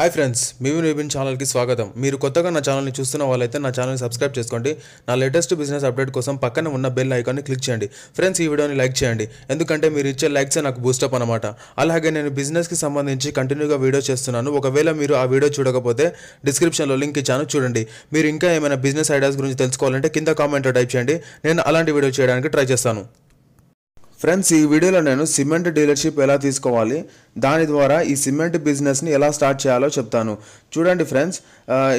hi friends మీవి నిబిన్ ఛానల్కి స్వాగతం మీరు కొత్తగా నా ఛానల్ని చూస్తున్న వాళ్ళైతే నా ఛానల్ని సబ్స్క్రైబ్ చేసుకోండి నా లేటెస్ట్ బిజినెస్ అప్డేట్ కోసం పక్కన ఉన్న బెల్ ఐకాన్ని క్లిక్ చేయండి ఫ్రెండ్స్ ఈ వీడియోని లైక్ చేయండి ఎందుకంటే మీరు ఇచ్చే లైక్సే నాకు బూస్టప్ అనమాట అలాగే నేను బిజినెస్కి సంబంధించి కంటిన్యూగా వీడియో చేస్తున్నాను ఒకవేళ మీరు ఆ వీడియో చూడకపోతే డిస్క్రిప్షన్లో లింక్ ఇచ్చాను చూడండి మీరు ఇంకా ఏమైనా బిజినెస్ ఐడియాస్ గురించి తెలుసుకోవాలంటే కింద కామెంట్లో టైప్ చేయండి నేను అలాంటి వీడియో చేయడానికి ట్రై చేస్తాను ఫ్రెండ్స్ ఈ వీడియోలో నేను సిమెంట్ డీలర్షిప్ ఎలా తీసుకోవాలి దాని ద్వారా ఈ సిమెంట్ బిజినెస్ని ఎలా స్టార్ట్ చేయాలో చెప్తాను చూడండి ఫ్రెండ్స్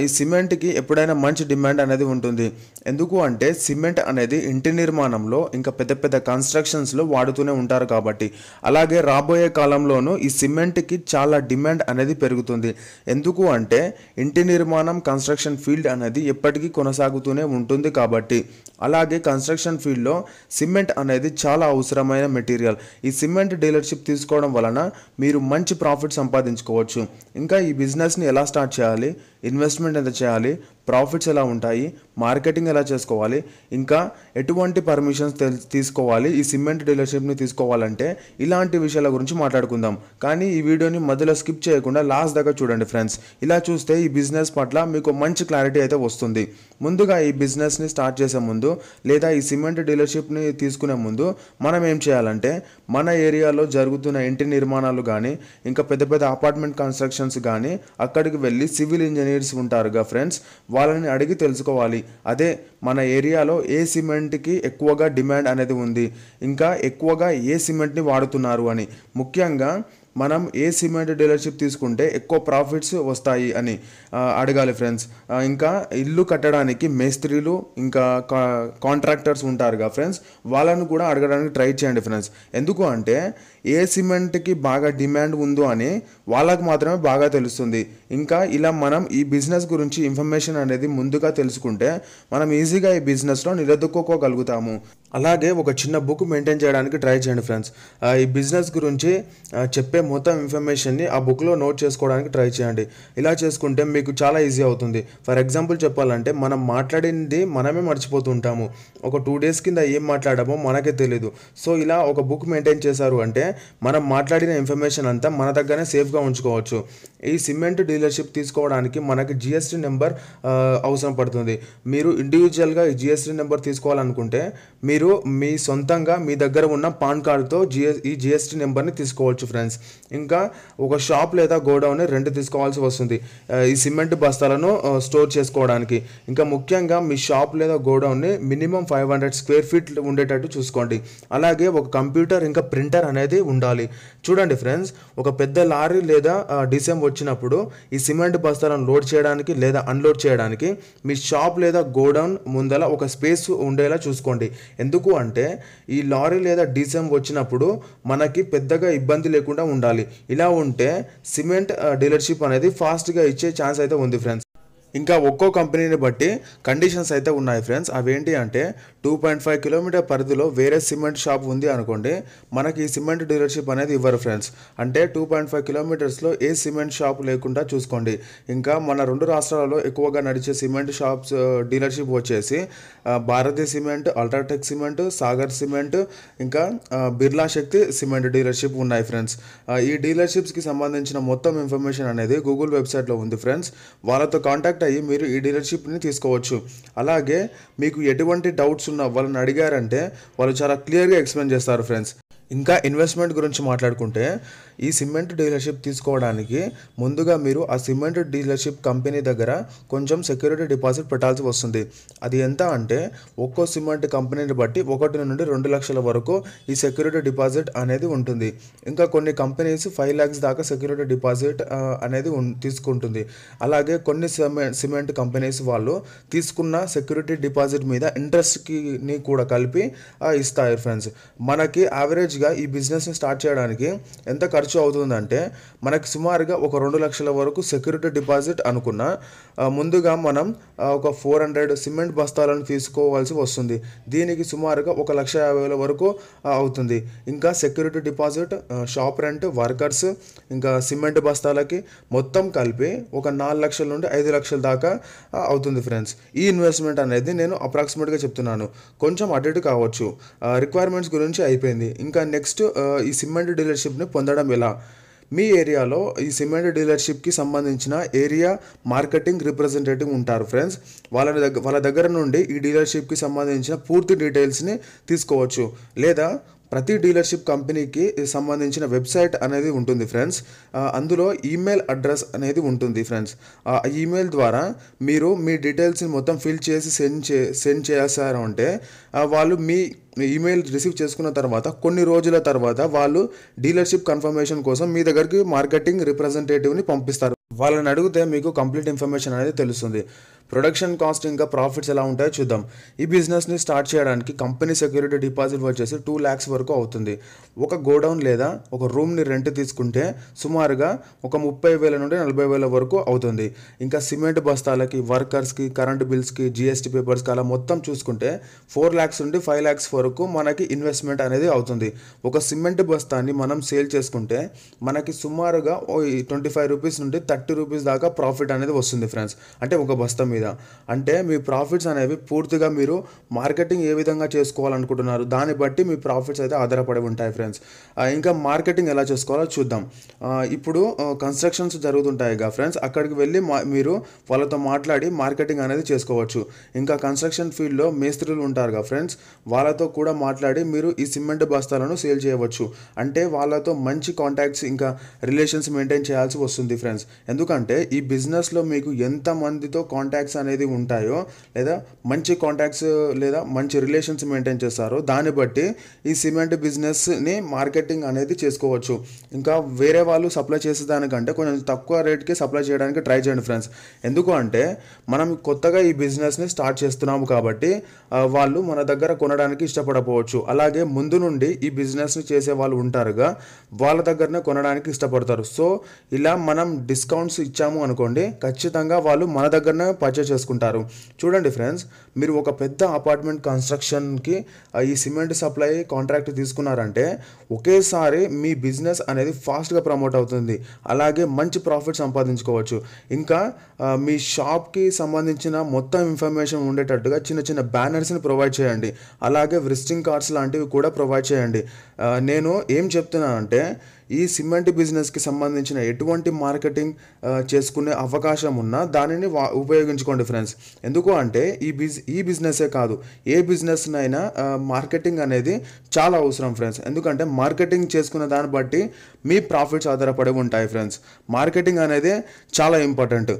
ఈ సిమెంట్కి ఎప్పుడైనా మంచి డిమాండ్ అనేది ఉంటుంది ఎందుకు అంటే సిమెంట్ అనేది ఇంటి నిర్మాణంలో ఇంకా పెద్ద పెద్ద కన్స్ట్రక్షన్స్లో వాడుతూనే ఉంటారు కాబట్టి అలాగే రాబోయే కాలంలోనూ ఈ సిమెంట్కి చాలా డిమాండ్ అనేది పెరుగుతుంది ఎందుకు అంటే ఇంటి నిర్మాణం కన్స్ట్రక్షన్ ఫీల్డ్ అనేది ఎప్పటికీ కొనసాగుతూనే ఉంటుంది కాబట్టి అలాగే కన్స్ట్రక్షన్ ఫీల్డ్లో సిమెంట్ అనేది చాలా అవసరమైన మెటీరియల్ ఈ సిమెంట్ డీలర్షిప్ తీసుకోవడం వలన మీ మీరు మంచి ప్రాఫిట్ సంపాదించుకోవచ్చు ఇంకా ఈ బిజినెస్ని ఎలా స్టార్ట్ చేయాలి ఇన్వెస్ట్మెంట్ ఎంత చేయాలి ప్రాఫిట్స్ ఎలా ఉంటాయి మార్కెటింగ్ ఎలా చేసుకోవాలి ఇంకా ఎటువంటి పర్మిషన్స్ తీసుకోవాలి ఈ సిమెంట్ డీలర్షిప్ని తీసుకోవాలంటే ఇలాంటి విషయాల గురించి మాట్లాడుకుందాం కానీ ఈ వీడియోని మధ్యలో స్కిప్ చేయకుండా లాస్ట్ దాకా చూడండి ఫ్రెండ్స్ ఇలా చూస్తే ఈ బిజినెస్ పట్ల మీకు మంచి క్లారిటీ అయితే వస్తుంది ముందుగా ఈ బిజినెస్ని స్టార్ట్ చేసే ముందు లేదా ఈ సిమెంట్ డీలర్షిప్ని తీసుకునే ముందు మనం ఏం చేయాలంటే మన ఏరియాలో జరుగుతున్న ఇంటి నిర్మాణాలు కానీ ఇంకా పెద్ద పెద్ద అపార్ట్మెంట్ కన్స్ట్రక్షన్స్ కానీ అక్కడికి వెళ్ళి సివిల్ ఇంజనీర్స్ ఉంటారుగా ఫ్రెండ్స్ వాళ్ళని అడిగి తెలుసుకోవాలి అదే మన ఏరియాలో ఏ సిమెంట్కి ఎక్కువగా డిమాండ్ అనేది ఉంది ఇంకా ఎక్కువగా ఏ సిమెంట్ని వాడుతున్నారు అని ముఖ్యంగా మనం ఏ సిమెంట్ డీలర్షిప్ తీసుకుంటే ఎక్కువ ప్రాఫిట్స్ వస్తాయి అని అడగాలి ఫ్రెండ్స్ ఇంకా ఇల్లు కట్టడానికి మేస్త్రీలు ఇంకా కాంట్రాక్టర్స్ ఉంటారుగా ఫ్రెండ్స్ వాళ్ళను కూడా అడగడానికి ట్రై చేయండి ఫ్రెండ్స్ ఎందుకు అంటే ఏ సిమెంట్కి బాగా డిమాండ్ ఉందో అని వాళ్ళకు మాత్రమే బాగా తెలుస్తుంది ఇంకా ఇలా మనం ఈ బిజినెస్ గురించి ఇన్ఫర్మేషన్ అనేది ముందుగా తెలుసుకుంటే మనం ఈజీగా ఈ బిజినెస్లో నిలదొక్కుకోగలుగుతాము అలాగే ఒక చిన్న బుక్ మెయింటైన్ చేయడానికి ట్రై చేయండి ఫ్రెండ్స్ ఈ బిజినెస్ గురించి చెప్పే మొత్తం ఇన్ఫర్మేషన్ని ఆ బుక్లో నోట్ చేసుకోవడానికి ట్రై చేయండి ఇలా చేసుకుంటే మీకు చాలా ఈజీ అవుతుంది ఫర్ ఎగ్జాంపుల్ చెప్పాలంటే మనం మాట్లాడింది మనమే మర్చిపోతుంటాము ఒక టూ డేస్ కింద ఏం మాట్లాడామో మనకే తెలియదు సో ఇలా ఒక బుక్ మెయింటైన్ చేశారు అంటే మనం మాట్లాడిన ఇన్ఫర్మేషన్ అంతా మన దగ్గరనే సేఫ్గా ఉంచుకోవచ్చు ఈ సిమెంట్ డీలర్షిప్ తీసుకోవడానికి మనకి జిఎస్టీ నెంబర్ అవసరం పడుతుంది మీరు ఇండివిజువల్గా ఈ జిఎస్టీ నెంబర్ తీసుకోవాలనుకుంటే మీరు మీ సొంతంగా మీ దగ్గర ఉన్న పాన్ కార్డుతో జిఎస్ ఈ జిఎస్టీ నెంబర్ని తీసుకోవచ్చు ఫ్రెండ్స్ ఇంకా ఒక షాప్ లేదా గోడౌన్ రెండు తీసుకోవాల్సి వస్తుంది ఈ సిమెంట్ బస్తాలను స్టోర్ చేసుకోవడానికి ఇంకా ముఖ్యంగా మీ షాప్ లేదా గోడౌన్ని minimum five hundred square feet ఉండేటట్టు చూసుకోండి అలాగే ఒక కంప్యూటర్ ఇంకా ప్రింటర్ అనేది ఉండాలి చూడండి ఫ్రెండ్స్ ఒక పెద్ద లారీ లేదా డిసెంబర్ వచ్చినప్పుడు ఈ సిమెంట్ బస్తాలను లోడ్ చేయడానికి లేదా అన్లోడ్ చేయడానికి మీ షాప్ లేదా గోడౌన్ ముందల ఒక స్పేస్ ఉండేలా చూసుకోండి ఎందుకు అంటే ఈ లారీ లేదా డిసెం వచ్చినప్పుడు మనకి పెద్దగా ఇబ్బంది లేకుండా ఉండాలి ఇలా ఉంటే సిమెంట్ డీలర్షిప్ అనేది ఫాస్ట్గా ఇచ్చే ఛాన్స్ అయితే ఉంది ఫ్రెండ్స్ ఇంకా ఒక్కో కంపెనీని బట్టి కండిషన్స్ అయితే ఉన్నాయి ఫ్రెండ్స్ అవేంటి అంటే టూ పాయింట్ ఫైవ్ కిలోమీటర్ పరిధిలో వేరే సిమెంట్ షాప్ ఉంది అనుకోండి మనకి ఈ సిమెంట్ డీలర్షిప్ అనేది ఇవ్వరు ఫ్రెండ్స్ అంటే టూ పాయింట్ ఫైవ్ కిలోమీటర్స్లో ఏ సిమెంట్ షాప్ లేకుండా చూసుకోండి ఇంకా మన రెండు రాష్ట్రాలలో ఎక్కువగా నడిచే సిమెంట్ షాప్స్ డీలర్షిప్ వచ్చేసి Bharatiya cement UltraTech cement Sagar cement ఇంకా బిర్లా శక్తి సిమెంట్ డీలర్షిప్ ఉన్నాయి ఫ్రెండ్స్ ఈ డీలర్షిప్స్కి సంబంధించిన మొత్తం ఇన్ఫర్మేషన్ అనేది గూగుల్ వెబ్సైట్లో ఉంది ఫ్రెండ్స్ వాళ్ళతో కాంటాక్ట్ కాంటాక్ట్ అయ్యి మీరు ఈ డీలర్షిప్ని తీసుకోవచ్చు అలాగే మీకు ఎటువంటి డౌట్స్ ఉన్నా వాళ్ళని అడిగారంటే వాళ్ళు చాలా క్లియర్గా ఎక్స్ప్లెయిన్ చేస్తారు ఫ్రెండ్స్ ఇంకా ఇన్వెస్ట్మెంట్ గురించి మాట్లాడుకుంటే ఈ సిమెంట్ డీలర్షిప్ తీసుకోవడానికి ముందుగా మీరు ఆ సిమెంట్ డీలర్షిప్ కంపెనీ దగ్గర కొంచెం సెక్యూరిటీ డిపాజిట్ పెట్టాల్సి వస్తుంది అది ఎంత అంటే ఒక్కో సిమెంట్ కంపెనీని బట్టి ఒకటి నుండి రెండు లక్షల వరకు ఈ సెక్యూరిటీ డిపాజిట్ అనేది ఉంటుంది ఇంకా కొన్ని కంపెనీస్ ఫైవ్ ల్యాక్స్ దాకా సెక్యూరిటీ డిపాజిట్ అనేది తీసుకుంటుంది అలాగే కొన్ని సిమెంట్ సిమెంట్ కంపెనీస్ వాళ్ళు తీసుకున్న సెక్యూరిటీ డిపాజిట్ మీద ఇంట్రెస్ట్కి కూడా కలిపి ఇస్తారు ఫ్రెండ్స్ మనకి యావరేజ్ బిజినెస్గా ఈ బిజినెస్ని స్టార్ట్ చేయడానికి ఎంత ఖర్చు అవుతుందంటే మనకు సుమారుగా ఒక రెండు లక్షల వరకు సెక్యూరిటీ డిపాజిట్ అనుకున్న ముందుగా మనం ఒక ఫోర్ హండ్రెడ్ సిమెంట్ బస్తాలను తీసుకోవాల్సి వస్తుంది దీనికి సుమారుగా ఒక లక్ష యాభై వేల వరకు అవుతుంది ఇంకా security deposit shop rent workers ఇంకా సిమెంట్ బస్తాలకి మొత్తం కలిపి ఒక నాలుగు లక్షల నుండి ఐదు లక్షల దాకా అవుతుంది ఫ్రెండ్స్ ఈ ఇన్వెస్ట్మెంట్ అనేది నేను అప్రాక్సిమేట్గా చెప్తున్నాను కొంచెం అటు కావచ్చు రిక్వైర్మెంట్స్ గురించి అయిపోయింది ఇంకా నెక్స్ట్ ఈ సిమెంట్ డీలర్షిప్ని పొందడం ఎలా మీ ఏరియాలో ఈ సిమెంట్ డీలర్షిప్కి సంబంధించిన ఏరియా మార్కెటింగ్ రిప్రజెంటేటివ్ ఉంటారు ఫ్రెండ్స్ వాళ్ళ దగ్గర వాళ్ళ దగ్గర నుండి ఈ డీలర్షిప్కి సంబంధించిన పూర్తి డీటెయిల్స్ని తీసుకోవచ్చు లేదా ప్రతి డీలర్షిప్ కంపెనీకి సంబంధించిన వెబ్సైట్ అనేది ఉంటుంది ఫ్రెండ్స్ అందులో ఈమెయిల్ అడ్రస్ అనేది ఉంటుంది ఫ్రెండ్స్ ఆ ఈమెయిల్ ద్వారా మీరు మీ డీటెయిల్స్ని మొత్తం ఫిల్ చేసి సెండ్ చే సెండ్ చేశారు అంటే వాళ్ళు మీ ఈమెయిల్ రిసీవ్ చేసుకున్న తర్వాత కొన్ని రోజుల తర్వాత వాళ్ళు డీలర్షిప్ కన్ఫర్మేషన్ కోసం మీ దగ్గరికి మార్కెటింగ్ రిప్రజెంటేటివ్ని పంపిస్తారు వాళ్ళని అడిగితే మీకు కంప్లీట్ ఇన్ఫర్మేషన్ అనేది తెలుస్తుంది ప్రొడక్షన్ కాస్ట్ ఇంకా ప్రాఫిట్స్ ఎలా ఉంటాయో చూద్దాం ఈ బిజినెస్ని స్టార్ట్ చేయడానికి కంపెనీ సెక్యూరిటీ డిపాజిట్ వచ్చేసి టూ ల్యాక్స్ వరకు అవుతుంది ఒక గోడౌన్ లేదా ఒక రూమ్ని రెంట్ తీసుకుంటే సుమారుగా ఒక ముప్పై వేల నుండి నలభై వేల వరకు అవుతుంది ఇంకా సిమెంట్ బస్తాలకి వర్కర్స్కి కరెంట్ బిల్స్కి జిఎస్టీ పేపర్స్కి అలా మొత్తం చూసుకుంటే ఫోర్ ల్యాక్స్ నుండి ఫైవ్ ల్యాక్స్ వరకు మనకి ఇన్వెస్ట్మెంట్ అనేది అవుతుంది ఒక సిమెంట్ బస్తాన్ని మనం సేల్ చేసుకుంటే మనకి సుమారుగా ట్వంటీ ఫైవ్ రూపీస్ నుండి థర్టీ రూపీస్ దాకా ప్రాఫిట్ అనేది వస్తుంది ఫ్రెండ్స్ అంటే ఒక బస్తా మీద మీద అంటే మీ ప్రాఫిట్స్ అనేవి పూర్తిగా మీరు మార్కెటింగ్ ఏ విధంగా చేసుకోవాలనుకుంటున్నారు దాన్ని బట్టి మీ ప్రాఫిట్స్ అయితే ఆధారపడి ఉంటాయి ఫ్రెండ్స్ ఇంకా మార్కెటింగ్ ఎలా చేసుకోవాలో చూద్దాం ఇప్పుడు కన్స్ట్రక్షన్స్ జరుగుతుంటాయిగా ఫ్రెండ్స్ అక్కడికి వెళ్ళి మీరు వాళ్ళతో మాట్లాడి మార్కెటింగ్ అనేది చేసుకోవచ్చు ఇంకా కన్స్ట్రక్షన్ ఫీల్డ్లో మేస్త్రీలు ఉంటారుగా ఫ్రెండ్స్ వాళ్ళతో కూడా మాట్లాడి మీరు ఈ సిమెంట్ బస్తాలను సేల్ చేయవచ్చు అంటే వాళ్ళతో మంచి కాంటాక్ట్స్ ఇంకా రిలేషన్స్ మెయింటైన్ చేయాల్సి వస్తుంది ఫ్రెండ్స్ ఎందుకంటే ఈ బిజినెస్లో మీకు ఎంతమందితో కాంటాక్ట్స్ కాంటాక్ట్స్ అనేది ఉంటాయో లేదా మంచి కాంటాక్ట్స్ లేదా మంచి రిలేషన్స్ మెయింటైన్ చేస్తారో దాన్ని బట్టి ఈ సిమెంట్ బిజినెస్ని మార్కెటింగ్ అనేది చేసుకోవచ్చు ఇంకా వేరే వాళ్ళు సప్లై చేసేదానికంటే కొంచెం తక్కువ రేట్కి సప్లై చేయడానికి ట్రై చేయండి ఫ్రెండ్స్ ఎందుకు అంటే మనం కొత్తగా ఈ బిజినెస్ని స్టార్ట్ చేస్తున్నాము కాబట్టి వాళ్ళు మన దగ్గర కొనడానికి ఇష్టపడపోవచ్చు అలాగే ముందు నుండి ఈ బిజినెస్ని చేసే వాళ్ళు ఉంటారుగా వాళ్ళ దగ్గరనే కొనడానికి ఇష్టపడతారు సో ఇలా మనం డిస్కౌంట్స్ ఇచ్చాము అనుకోండి ఖచ్చితంగా వాళ్ళు మన దగ్గరనే పర్చేస్ పర్చేజ్ చేసుకుంటారు చూడండి ఫ్రెండ్స్ మీరు ఒక పెద్ద అపార్ట్మెంట్ కన్స్ట్రక్షన్కి ఈ సిమెంట్ సప్లై కాంట్రాక్ట్ తీసుకున్నారంటే ఒకేసారి మీ బిజినెస్ అనేది ఫాస్ట్గా ప్రమోట్ అవుతుంది అలాగే మంచి ప్రాఫిట్ సంపాదించుకోవచ్చు ఇంకా మీ షాప్కి సంబంధించిన మొత్తం ఇన్ఫర్మేషన్ ఉండేటట్టుగా చిన్న చిన్న బ్యానర్స్ని ప్రొవైడ్ చేయండి అలాగే విజిటింగ్ కార్డ్స్ లాంటివి కూడా ప్రొవైడ్ చేయండి నేను ఏం చెప్తున్నానంటే ఈ సిమెంట్ బిజినెస్కి సంబంధించిన ఎటువంటి మార్కెటింగ్ చేసుకునే అవకాశం ఉన్నా దానిని వా ఉపయోగించుకోండి ఫ్రెండ్స్ ఎందుకు అంటే ఈ బిజ్ ఈ బిజినెసే కాదు ఏ బిజినెస్నైనా మార్కెటింగ్ అనేది చాలా అవసరం ఫ్రెండ్స్ ఎందుకంటే మార్కెటింగ్ చేసుకున్న దాన్ని బట్టి మీ ప్రాఫిట్స్ ఆధారపడి ఉంటాయి ఫ్రెండ్స్ మార్కెటింగ్ అనేది చాలా ఇంపార్టెంట్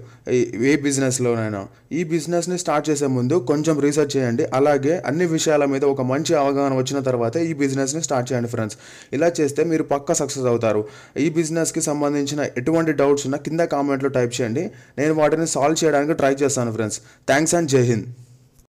ఏ బిజినెస్లోనైనా ఈ బిజినెస్ని స్టార్ట్ చేసే ముందు కొంచెం రీసెర్చ్ చేయండి అలాగే అన్ని విషయాల మీద ఒక మంచి అవగాహన వచ్చిన తర్వాత ఈ బిజినెస్ని స్టార్ట్ చేయండి ఫ్రెండ్స్ ఇలా చేస్తే మీరు పక్క సక్సెస్ అవుతారు అవుతారు ఈ బిజినెస్కి సంబంధించిన ఎటువంటి డౌట్స్ ఉన్నా కింద కామెంట్లో టైప్ చేయండి నేను వాటిని సాల్వ్ చేయడానికి ట్రై చేస్తాను ఫ్రెండ్స్ థ్యాంక్స్ అండ్ జై హింద్